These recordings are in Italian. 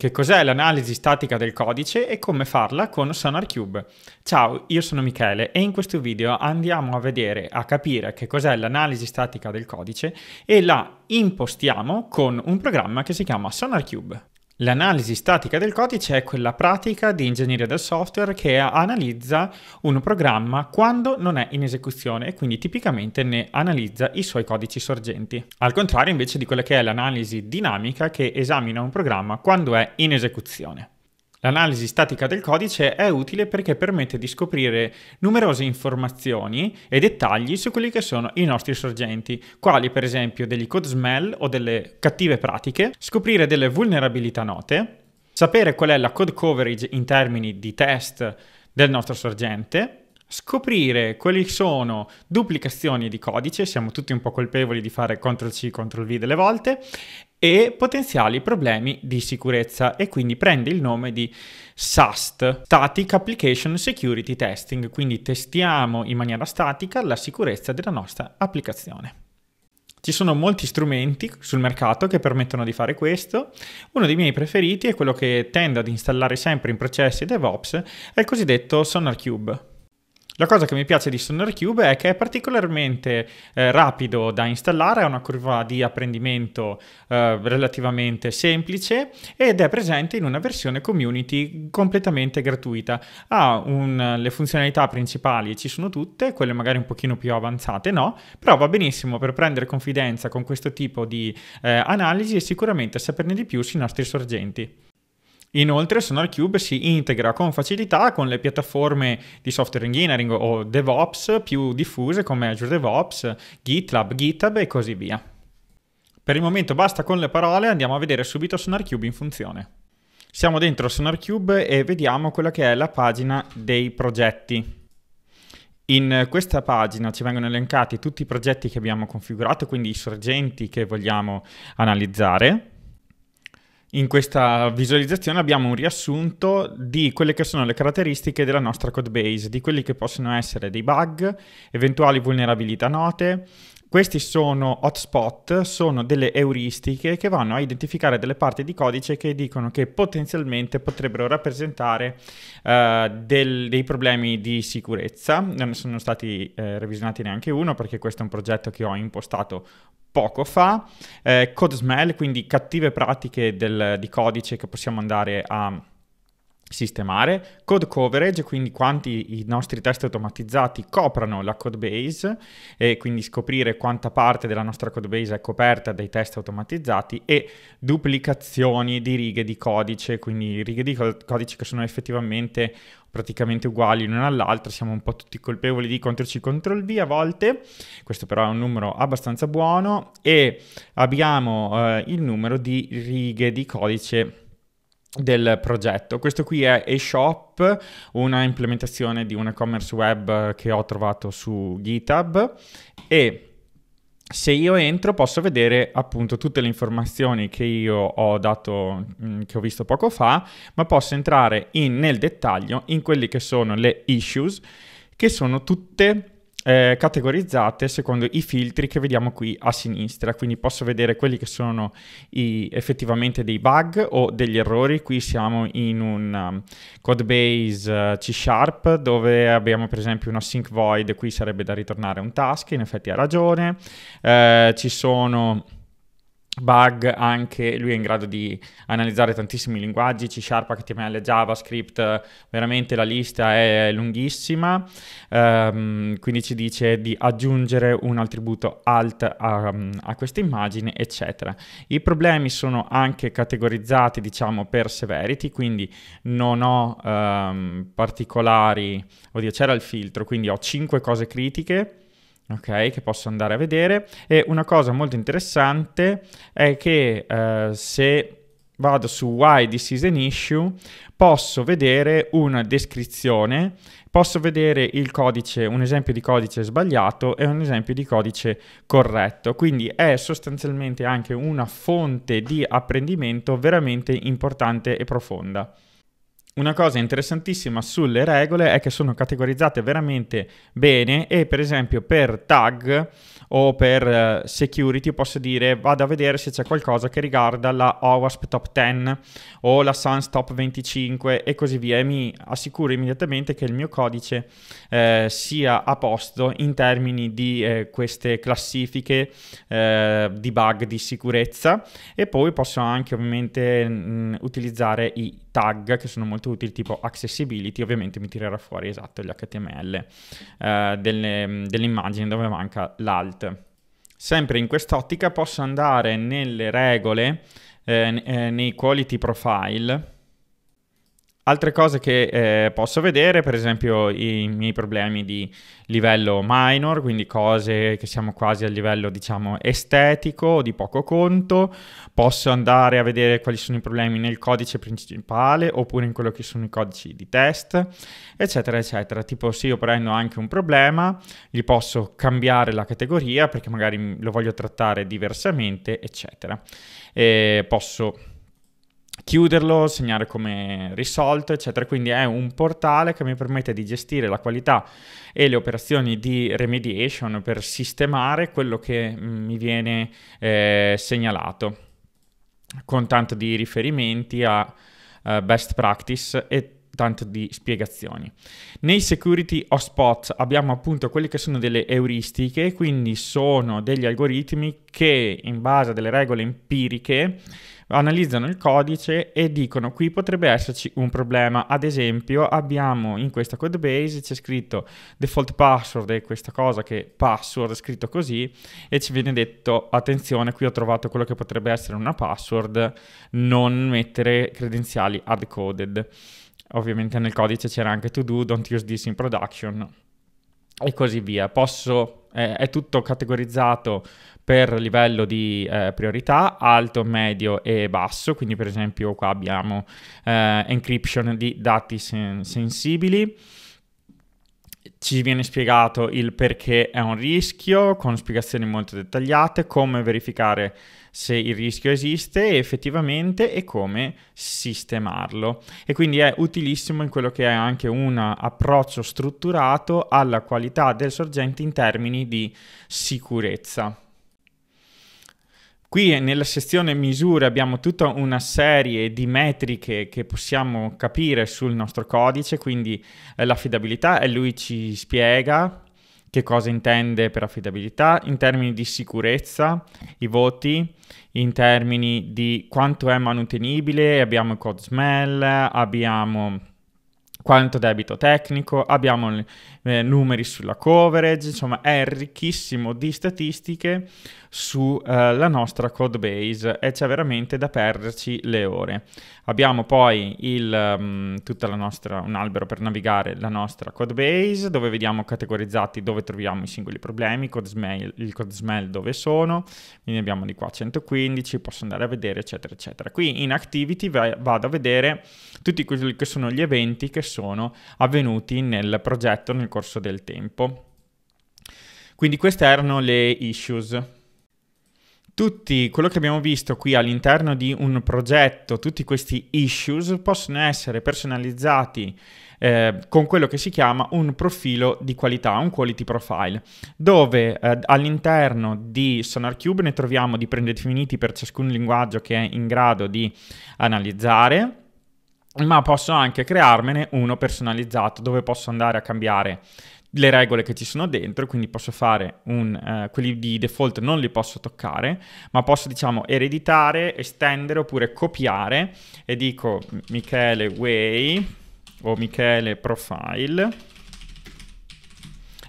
Che cos'è l'analisi statica del codice e come farla con SonarCube? Ciao, io sono Michele e in questo video andiamo a vedere, a capire che cos'è l'analisi statica del codice e la impostiamo con un programma che si chiama SonarCube. L'analisi statica del codice è quella pratica di ingegneria del software che analizza un programma quando non è in esecuzione e quindi tipicamente ne analizza i suoi codici sorgenti. Al contrario invece di quella che è l'analisi dinamica che esamina un programma quando è in esecuzione. L'analisi statica del codice è utile perché permette di scoprire numerose informazioni e dettagli su quelli che sono i nostri sorgenti, quali per esempio degli code smell o delle cattive pratiche, scoprire delle vulnerabilità note, sapere qual è la code coverage in termini di test del nostro sorgente, scoprire quali sono duplicazioni di codice, siamo tutti un po' colpevoli di fare CTRL-C, CTRL-V delle volte, e potenziali problemi di sicurezza e quindi prende il nome di SAST, Static Application Security Testing, quindi testiamo in maniera statica la sicurezza della nostra applicazione. Ci sono molti strumenti sul mercato che permettono di fare questo. Uno dei miei preferiti è quello che tendo ad installare sempre in processi DevOps, è il cosiddetto SonarCube. La cosa che mi piace di SonarCube è che è particolarmente eh, rapido da installare, ha una curva di apprendimento eh, relativamente semplice ed è presente in una versione community completamente gratuita. Ha un, le funzionalità principali ci sono tutte, quelle magari un pochino più avanzate no, però va benissimo per prendere confidenza con questo tipo di eh, analisi e sicuramente saperne di più sui nostri sorgenti. Inoltre Sonar si integra con facilità con le piattaforme di software engineering o DevOps più diffuse come Azure DevOps, GitLab, GitHub e così via. Per il momento basta con le parole, andiamo a vedere subito Sonar in funzione. Siamo dentro Sonar e vediamo quella che è la pagina dei progetti. In questa pagina ci vengono elencati tutti i progetti che abbiamo configurato, quindi i sorgenti che vogliamo analizzare in questa visualizzazione abbiamo un riassunto di quelle che sono le caratteristiche della nostra code base, di quelli che possono essere dei bug, eventuali vulnerabilità note. Questi sono hotspot, sono delle euristiche che vanno a identificare delle parti di codice che dicono che potenzialmente potrebbero rappresentare eh, del, dei problemi di sicurezza. Non sono stati eh, revisionati neanche uno perché questo è un progetto che ho impostato poco fa, eh, code smell, quindi cattive pratiche del, di codice che possiamo andare a sistemare, code coverage, quindi quanti i nostri test automatizzati coprano la code base e quindi scoprire quanta parte della nostra code base è coperta dai test automatizzati e duplicazioni di righe di codice, quindi righe di codice che sono effettivamente praticamente uguali l'una all'altra, siamo un po' tutti colpevoli di CTRL-C, CTRL-V a volte, questo però è un numero abbastanza buono e abbiamo eh, il numero di righe di codice del progetto. Questo qui è eShop, una implementazione di un e commerce web che ho trovato su GitHub e se io entro posso vedere appunto tutte le informazioni che io ho dato, mm, che ho visto poco fa, ma posso entrare in, nel dettaglio in quelli che sono le issues, che sono tutte eh, categorizzate secondo i filtri che vediamo qui a sinistra, quindi posso vedere quelli che sono i, effettivamente dei bug o degli errori, qui siamo in un um, code base uh, eh, C Sharp dove abbiamo per esempio una sync void, qui sarebbe da ritornare un task, in effetti ha ragione, eh, ci sono bug anche, lui è in grado di analizzare tantissimi linguaggi, C Sharp, HTML, JavaScript, veramente la lista è lunghissima, um, quindi ci dice di aggiungere un attributo alt a, a questa immagine, eccetera. I problemi sono anche categorizzati, diciamo, per severity, quindi non ho um, particolari, oddio c'era il filtro, quindi ho 5 cose critiche, ok? Che posso andare a vedere. E una cosa molto interessante è che eh, se vado su Why This is an Issue, posso vedere una descrizione, posso vedere il codice, un esempio di codice sbagliato e un esempio di codice corretto. Quindi è sostanzialmente anche una fonte di apprendimento veramente importante e profonda una cosa interessantissima sulle regole è che sono categorizzate veramente bene e per esempio per tag o per eh, security posso dire vado a vedere se c'è qualcosa che riguarda la OWASP top 10 o la SANS top 25 e così via e mi assicuro immediatamente che il mio codice eh, sia a posto in termini di eh, queste classifiche eh, di bug di sicurezza e poi posso anche ovviamente mh, utilizzare i tag che sono molto utili tipo accessibility, ovviamente mi tirerà fuori esatto gli HTML eh, delle, delle immagini dove manca l'alt. Sempre in quest'ottica posso andare nelle regole, eh, eh nei quality profile, Altre cose che eh, posso vedere, per esempio i miei problemi di livello minor, quindi cose che siamo quasi a livello diciamo estetico, di poco conto, posso andare a vedere quali sono i problemi nel codice principale oppure in quello che sono i codici di test, eccetera, eccetera. Tipo se io prendo anche un problema, gli posso cambiare la categoria perché magari lo voglio trattare diversamente, eccetera. E posso chiuderlo, segnare come risolto, eccetera. Quindi è un portale che mi permette di gestire la qualità e le operazioni di remediation per sistemare quello che mm, mi viene eh, segnalato, con tanto di riferimenti a uh, best practice e tanto di spiegazioni. Nei security hotspot abbiamo appunto quelle che sono delle euristiche, quindi sono degli algoritmi che in base a delle regole empiriche analizzano il codice e dicono qui potrebbe esserci un problema. Ad esempio abbiamo in questa codebase c'è scritto default password è questa cosa che password è scritto così e ci viene detto attenzione qui ho trovato quello che potrebbe essere una password, non mettere credenziali hardcoded Ovviamente nel codice c'era anche to do, don't use this in production e così via. Posso, eh, è tutto categorizzato per livello di eh, priorità, alto, medio e basso, quindi per esempio qua abbiamo eh, encryption di dati sen- sensibili, ci viene spiegato il perché è un rischio con spiegazioni molto dettagliate, come verificare se il rischio esiste effettivamente e come sistemarlo. E quindi è utilissimo in quello che è anche un approccio strutturato alla qualità del sorgente in termini di sicurezza. Qui nella sezione misure abbiamo tutta una serie di metriche che possiamo capire sul nostro codice, quindi eh, l'affidabilità e lui ci spiega che cosa intende per affidabilità in termini di sicurezza, i voti, in termini di quanto è manutenibile, abbiamo il code smell, abbiamo quanto debito tecnico, abbiamo eh, numeri sulla coverage, insomma è ricchissimo di statistiche sulla eh, nostra code base e c'è veramente da perderci le ore. Abbiamo poi il, um, nostra, un albero per navigare la nostra code base dove vediamo categorizzati dove troviamo i singoli problemi, code smell, il code smell dove sono, quindi abbiamo di qua 115, posso andare a vedere eccetera eccetera. Qui in activity vado a vedere tutti quelli che sono gli eventi che sono avvenuti nel progetto nel corso del tempo. Quindi queste erano le issues. Tutti quello che abbiamo visto qui all'interno di un progetto, tutti questi issues possono essere personalizzati eh, con quello che si chiama un profilo di qualità, un quality profile, dove eh, all'interno di SonarCube ne troviamo di predefiniti per ciascun linguaggio che è in grado di analizzare, ma posso anche crearmene uno personalizzato dove posso andare a cambiare le regole che ci sono dentro, quindi posso fare un, eh, quelli di default non li posso toccare, ma posso diciamo ereditare, estendere oppure copiare e dico Michele Way o Michele Profile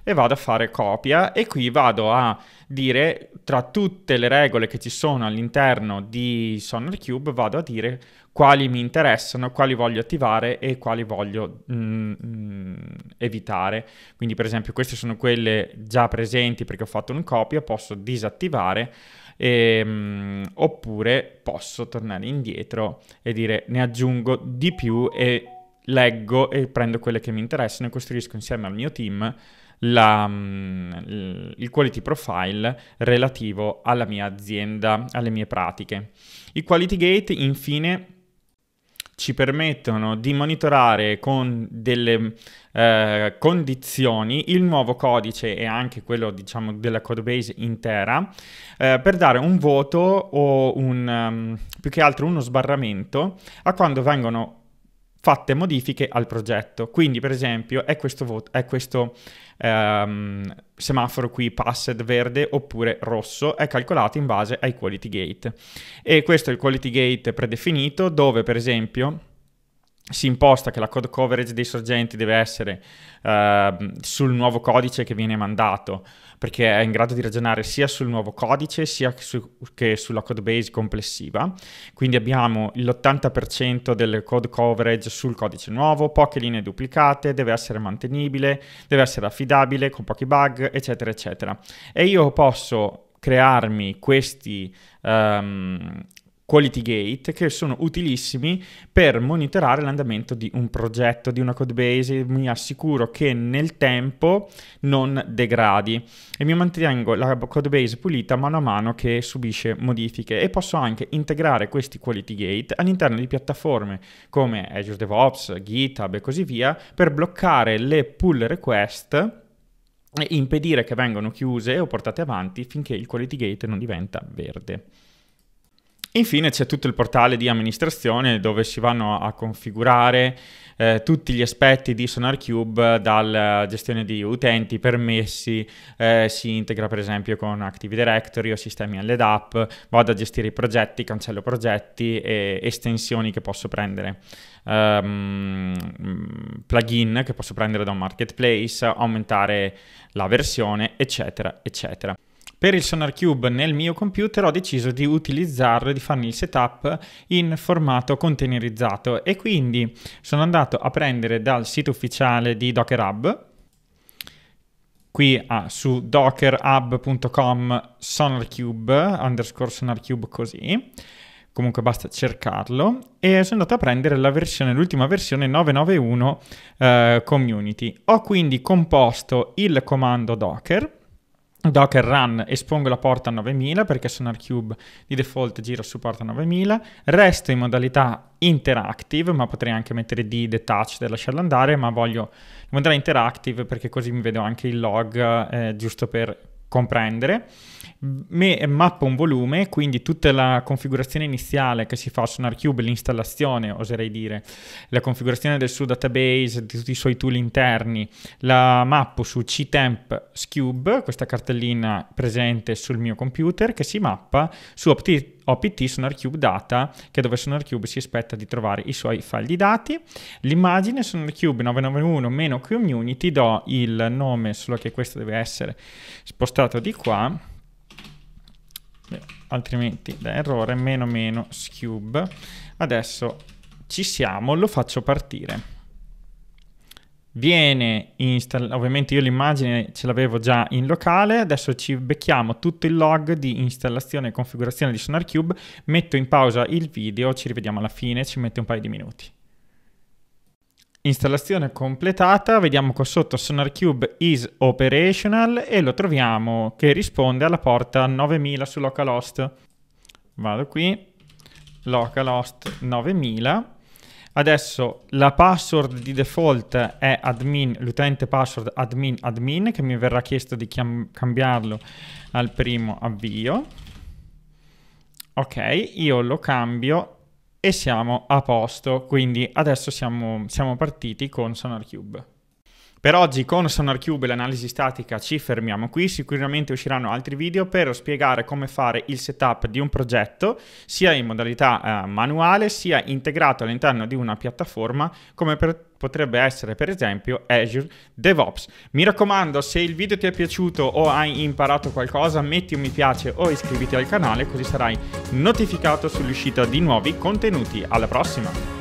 e vado a fare copia e qui vado a dire tra tutte le regole che ci sono all'interno di Sonar Cube vado a dire quali mi interessano, quali voglio attivare e quali voglio mm, mm, evitare. Quindi per esempio queste sono quelle già presenti perché ho fatto un copia, posso disattivare e, mm, oppure posso tornare indietro e dire ne aggiungo di più e leggo e prendo quelle che mi interessano e costruisco insieme al mio team la, mm, il quality profile relativo alla mia azienda, alle mie pratiche. I quality gate infine ci permettono di monitorare con delle eh, condizioni il nuovo codice e anche quello diciamo della codebase intera eh, per dare un voto o un um, più che altro uno sbarramento a quando vengono fatte modifiche al progetto. Quindi, per esempio, è questo, voto, è questo ehm, semaforo qui, passed verde oppure rosso, è calcolato in base ai quality gate. E questo è il quality gate predefinito dove, per esempio, si imposta che la code coverage dei sorgenti deve essere uh, sul nuovo codice che viene mandato, perché è in grado di ragionare sia sul nuovo codice sia su, che sulla code base complessiva. Quindi abbiamo l'80% del code coverage sul codice nuovo, poche linee duplicate, deve essere mantenibile, deve essere affidabile, con pochi bug, eccetera, eccetera. E io posso crearmi questi um, quality gate che sono utilissimi per monitorare l'andamento di un progetto, di una codebase, mi assicuro che nel tempo non degradi e mi mantengo la codebase pulita mano a mano che subisce modifiche e posso anche integrare questi quality gate all'interno di piattaforme come Azure DevOps, GitHub e così via per bloccare le pull request e impedire che vengano chiuse o portate avanti finché il quality gate non diventa verde. Infine c'è tutto il portale di amministrazione dove si vanno a configurare eh, tutti gli aspetti di SonarCube dalla eh, gestione di utenti, permessi, eh, si integra per esempio con Active Directory o sistemi LDAP, vado a gestire i progetti, cancello progetti e estensioni che posso prendere, um, plugin che posso prendere da un marketplace, aumentare la versione, eccetera, eccetera. Per il Sonar Cube nel mio computer ho deciso di utilizzarlo, di farne il setup in formato containerizzato e quindi sono andato a prendere dal sito ufficiale di Docker Hub qui ah, su dockerhub.com sonarcube underscore sonarcube così comunque basta cercarlo e sono andato a prendere la versione l'ultima versione 991 eh, community ho quindi composto il comando docker Docker run espongo la porta a 9000 perché SonarCube di default gira su porta 9000, resto in modalità interactive, ma potrei anche mettere di detached e lasciarlo andare, ma voglio in modalità interactive perché così mi vedo anche il log eh, giusto per comprendere, me- mappa un volume, quindi tutta la configurazione iniziale che si fa su Narcube, l'installazione, oserei dire, la configurazione del suo database, di tutti i suoi tool interni, la mappo su ctemp scube, questa cartellina presente sul mio computer, che si mappa su Optit OPT SonarCube Data, che dove SonarCube si aspetta di trovare i suoi file di dati. L'immagine SonarCube 991-community, do il nome, solo che questo deve essere spostato di qua, Beh, altrimenti da errore, meno meno scube. Adesso ci siamo, lo faccio partire viene installato, ovviamente io l'immagine ce l'avevo già in locale, adesso ci becchiamo tutto il log di installazione e configurazione di SonarCube, metto in pausa il video, ci rivediamo alla fine, ci mette un paio di minuti. Installazione completata, vediamo qua sotto SonarCube is operational e lo troviamo che risponde alla porta 9000 su localhost. Vado qui, localhost 9000 Adesso la password di default è admin, l'utente password admin admin che mi verrà chiesto di cambiarlo al primo avvio. Ok, io lo cambio e siamo a posto, quindi adesso siamo, siamo partiti con SonarCube. Per oggi con SonarCube e l'analisi statica ci fermiamo qui, sicuramente usciranno altri video per spiegare come fare il setup di un progetto sia in modalità eh, manuale sia integrato all'interno di una piattaforma come per potrebbe essere per esempio Azure DevOps. Mi raccomando, se il video ti è piaciuto o hai imparato qualcosa, metti un mi piace o iscriviti al canale così sarai notificato sull'uscita di nuovi contenuti. Alla prossima!